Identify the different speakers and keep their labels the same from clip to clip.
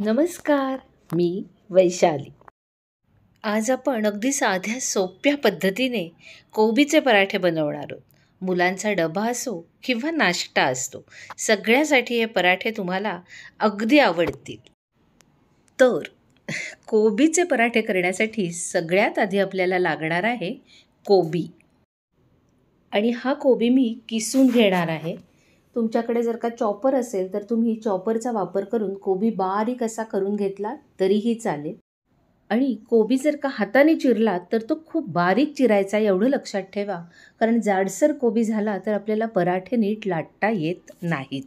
Speaker 1: नमस्कार मी वैशाली आज आपण अगदी साध्या सोप्या पद्धतीने कोबीचे पराठे बनवणार आहोत मुलांचा डबा असो किंवा नाश्ता असतो सगळ्यासाठी हे पराठे तुम्हाला अगदी आवडतील तर कोबीचे पराठे करण्यासाठी सगळ्यात आधी आपल्याला लागणार आहे कोबी आणि हा कोबी मी किसून घेणार आहे तुमच्याकडे जर का चॉपर असेल तर तुम्ही चॉपरचा वापर करून कोबी बारीक असा करून घेतला तरीही चालेल आणि कोबी जर का हाताने चिरला तर तो खूप बारीक चिरायचा एवढं लक्षात ठेवा कारण जाडसर कोबी झाला तर आपल्याला पराठे नीट लाटता येत नाहीत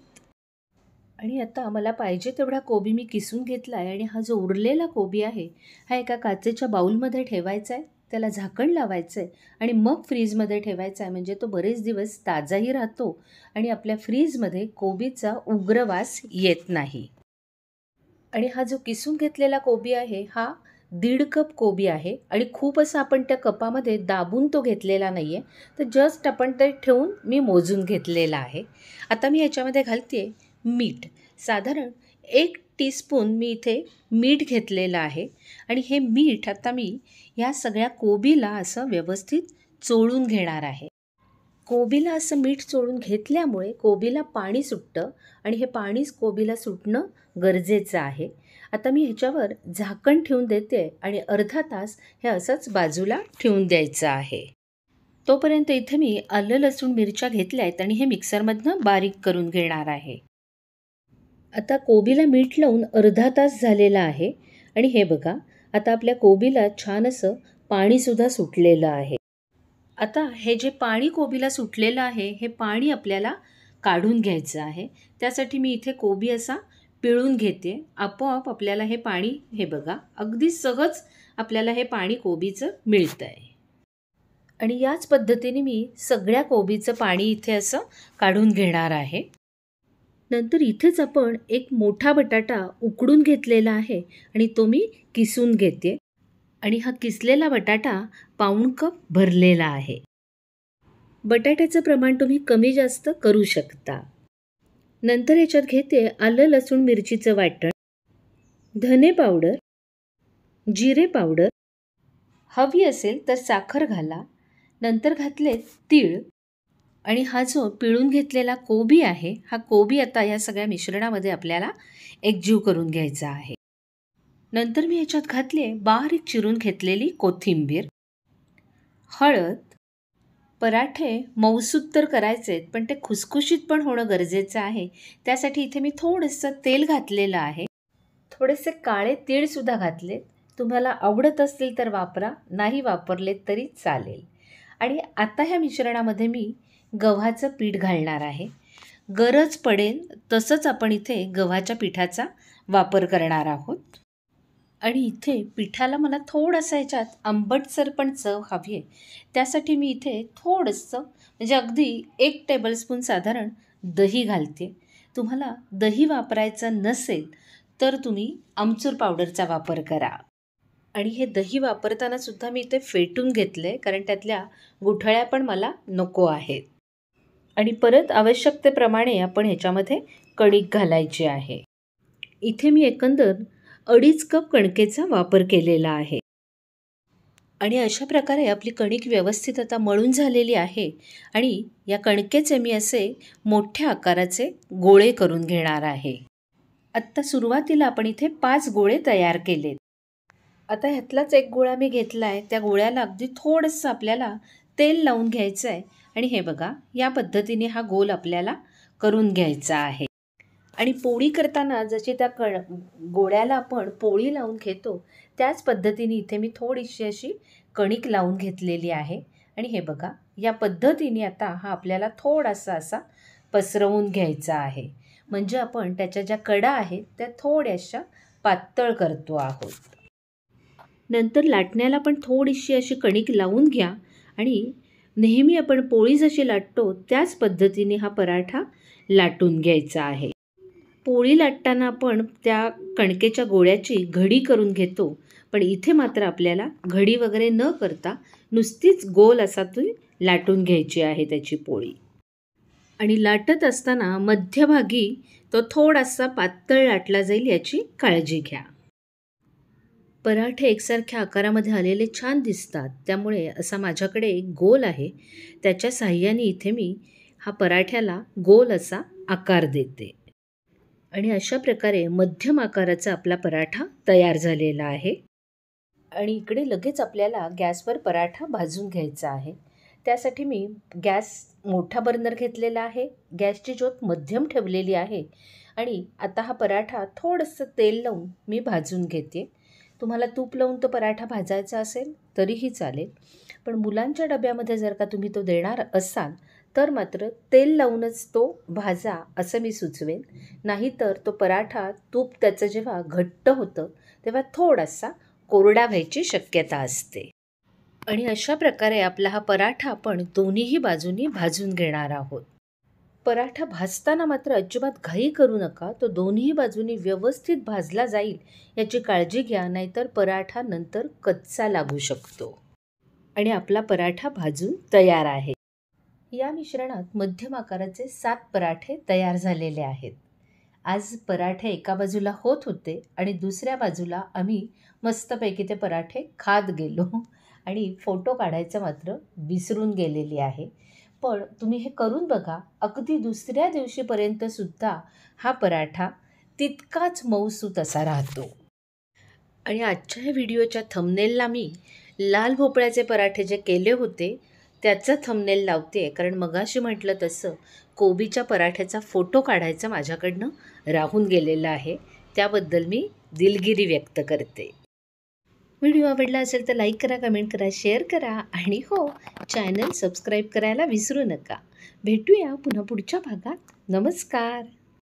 Speaker 1: आणि आता मला पाहिजे तेवढा कोबी मी किसून घेतला आहे आणि हा जो उरलेला कोबी आहे हा एका काचेच्या बाऊलमध्ये ठेवायचा आहे त्याला झाकण लावायचं आहे आणि मग फ्रीजमध्ये ठेवायचा आहे म्हणजे तो बरेच दिवस ताजाही राहतो आणि आपल्या फ्रीजमध्ये कोबीचा उग्र वास येत नाही आणि हा जो किसून घेतलेला कोबी आहे हा दीड कप कोबी आहे आणि खूप असं आपण त्या कपामध्ये दाबून तो घेतलेला नाही आहे तर जस्ट आपण ते ठेवून मी मोजून घेतलेला आहे आता मी याच्यामध्ये घालते मीठ साधारण एक टीस्पून मी इथे मीठ घेतलेलं आहे आणि हे मीठ आता मी या सगळ्या कोबीला असं व्यवस्थित चोळून घेणार आहे कोबीला असं मीठ चोळून घेतल्यामुळे कोबीला पाणी सुटतं आणि हे पाणीच कोबीला सुटणं गरजेचं आहे आता मी ह्याच्यावर झाकण ठेवून देते आणि अर्धा तास हे असंच बाजूला ठेवून द्यायचं आहे तोपर्यंत इथे मी आलं लसूण मिरच्या घेतल्या आहेत आणि हे मिक्सरमधनं बारीक करून घेणार आहे आता कोबीला मीठ लावून अर्धा तास झालेला आहे आणि हे बघा आता आपल्या कोबीला छान असं पाणीसुद्धा सुटलेलं आहे आता हे जे पाणी कोबीला सुटलेलं आहे हे पाणी आपल्याला काढून घ्यायचं आहे त्यासाठी मी इथे कोबी असा पिळून घेते आपोआप आपल्याला हे पाणी हे बघा अगदी सहज आपल्याला हे पाणी कोबीचं मिळतं आहे आणि याच पद्धतीने मी सगळ्या कोबीचं पाणी इथे असं काढून घेणार आहे नंतर इथेच आपण एक मोठा बटाटा उकडून घेतलेला आहे आणि तो मी किसून घेते आणि हा किसलेला बटाटा पाऊण कप भरलेला आहे बटाट्याचं प्रमाण तुम्ही कमी जास्त करू शकता नंतर याच्यात घेते आलं लसूण मिरचीचं वाटण धने पावडर जिरे पावडर हवी असेल तर साखर घाला नंतर घातले तीळ आणि हा जो पिळून घेतलेला कोबी आहे हा कोबी आता या सगळ्या मिश्रणामध्ये आपल्याला एकजीव करून घ्यायचा आहे नंतर मी ह्याच्यात घातली बारीक चिरून घेतलेली कोथिंबीर हळद पराठे मौसूद तर करायचे आहेत पण ते खुसखुशीत पण होणं गरजेचं आहे त्यासाठी इथे मी थोडंसं तेल घातलेलं आहे थोडेसे काळे तीळसुद्धा घातलेत तुम्हाला आवडत असतील तर वापरा नाही वापरले तरी चालेल आणि आता ह्या मिश्रणामध्ये मी गव्हाचं पीठ घालणार आहे गरज पडेल तसंच आपण इथे गव्हाच्या पिठाचा वापर करणार आहोत आणि इथे पिठाला मला थोडासा याच्यात आंबटसर पण चव हवी आहे त्यासाठी मी इथे थोडंसं म्हणजे अगदी एक टेबलस्पून साधारण दही घालते तुम्हाला दही वापरायचं नसेल तर तुम्ही आमचूर पावडरचा वापर करा आणि हे दही वापरताना सुद्धा मी इथे फेटून घेतलं आहे कारण त्यातल्या गुठळ्या पण मला नको आहेत आणि परत आवश्यकतेप्रमाणे आपण ह्याच्यामध्ये कणिक घालायची आहे इथे मी एकंदर अडीच कप कणकेचा वापर केलेला आहे आणि अशा प्रकारे आपली कणिक व्यवस्थित आता मळून झालेली आहे आणि या कणकेचे मी असे मोठ्या आकाराचे गोळे करून घेणार आहे आत्ता सुरुवातीला आपण इथे पाच गोळे तयार केलेत आता ह्यातलाच एक गोळा मी घेतला आहे त्या गोळ्याला अगदी थोडंसं आपल्याला तेल लावून घ्यायचं आहे आणि हे बघा या पद्धतीने हा गोल आपल्याला करून घ्यायचा आहे आणि पोळी करताना जशी त्या कण गोळ्याला आपण पोळी लावून घेतो त्याच पद्धतीने इथे मी थोडीशी अशी कणिक लावून घेतलेली आहे आणि हे बघा या पद्धतीने आता हा आपल्याला थोडासा असा पसरवून घ्यायचा आहे म्हणजे आपण त्याच्या ज्या कडा आहेत त्या थोड्याशा पातळ करतो आहोत नंतर लाटण्याला पण थोडीशी अशी कणिक लावून घ्या आणि नेहमी आपण पोळी जशी लाटतो त्याच पद्धतीने हा पराठा लाटून घ्यायचा आहे पोळी लाटताना आपण त्या कणकेच्या गोळ्याची घडी करून घेतो पण इथे मात्र आपल्याला घडी वगैरे न करता नुसतीच गोल असा ती लाटून घ्यायची आहे त्याची पोळी आणि लाटत असताना मध्यभागी तो थोडासा पातळ लाटला जाईल याची काळजी घ्या पराठे एकसारख्या आकारामध्ये आलेले छान दिसतात त्यामुळे असा माझ्याकडे एक गोल आहे त्याच्या साह्याने इथे मी हा पराठ्याला गोल असा आकार देते आणि अशा प्रकारे मध्यम आकाराचा आपला पराठा तयार झालेला आहे आणि इकडे लगेच आपल्याला गॅसवर पराठा भाजून घ्यायचा आहे त्यासाठी मी गॅस मोठा बर्नर घेतलेला आहे गॅसची ज्योत मध्यम ठेवलेली आहे आणि आता हा पराठा थोडंसं तेल लावून मी भाजून घेते तुम्हाला तूप लावून तो पराठा भाजायचा असेल तरीही चालेल पण मुलांच्या डब्यामध्ये जर का तुम्ही तो देणार असाल तर मात्र तेल लावूनच तो भाजा असं मी सुचवेन नाहीतर तो पराठा तूप त्याचं जेव्हा घट्ट होतं तेव्हा थोडासा कोरडा व्हायची शक्यता असते आणि अशा प्रकारे आपला हा पराठा आपण दोन्हीही बाजूंनी भाजून घेणार आहोत पराठा भाजताना मात्र अजिबात घाई करू नका तो दोन्ही बाजूनी व्यवस्थित भाजला जाईल याची काळजी घ्या नाहीतर पराठा नंतर कच्चा लागू शकतो आणि आपला पराठा भाजून तयार आहे या मिश्रणात मध्यम आकाराचे सात पराठे तयार झालेले आहेत आज पराठे एका बाजूला होत होते आणि दुसऱ्या बाजूला आम्ही मस्तपैकी ते पराठे खात गेलो आणि फोटो काढायचा मात्र विसरून गेलेली आहे पण तुम्ही हे करून बघा अगदी दुसऱ्या दिवशीपर्यंतसुद्धा हा पराठा तितकाच मऊसूत असा राहतो आणि आजच्या ह्या व्हिडिओच्या थमनेलला मी लाल भोपळ्याचे पराठे जे केले होते त्याचं थमनेल लावते कारण मगाशी म्हटलं तसं कोबीच्या पराठ्याचा फोटो काढायचा माझ्याकडनं राहून गेलेला आहे त्याबद्दल मी दिलगिरी व्यक्त करते व्हिडिओ आवडला असेल तर लाईक करा कमेंट करा शेअर करा आणि हो चॅनल सबस्क्राईब करायला विसरू नका भेटूया पुन्हा पुढच्या भागात नमस्कार